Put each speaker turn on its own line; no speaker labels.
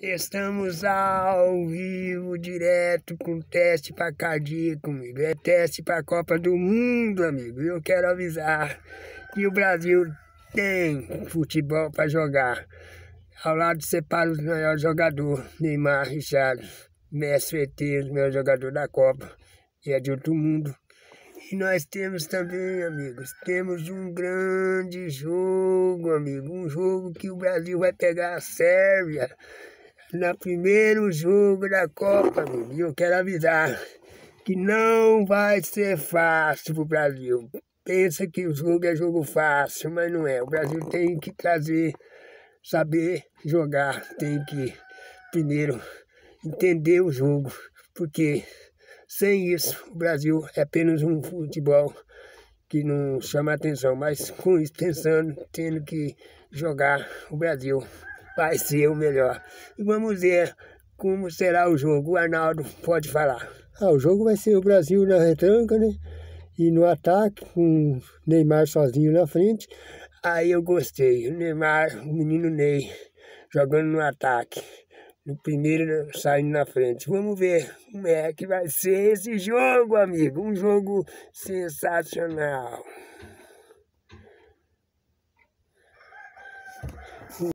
Estamos ao vivo, direto, com teste para cardíaco, amigo. É teste para a Copa do Mundo, amigo. eu quero avisar que o Brasil tem futebol para jogar. Ao lado separa os melhores jogadores, Neymar, Richard, Messi, ET, o melhor jogador da Copa e é de outro mundo. E nós temos também, amigos, temos um grande jogo, amigo. Um jogo que o Brasil vai pegar a Sérvia no primeiro jogo da Copa, e eu quero avisar que não vai ser fácil para o Brasil. Pensa que o jogo é jogo fácil, mas não é. O Brasil tem que trazer, saber jogar, tem que primeiro entender o jogo, porque sem isso o Brasil é apenas um futebol que não chama atenção, mas com isso pensando, tendo que jogar o Brasil vai ser o melhor. E vamos ver como será o jogo. O Arnaldo pode falar.
Ah, o jogo vai ser o Brasil na retranca, né? E no ataque, com o Neymar sozinho na frente.
Aí eu gostei. O Neymar, o menino Ney, jogando no ataque. No primeiro né, saindo na frente. Vamos ver como é que vai ser esse jogo, amigo. Um jogo sensacional.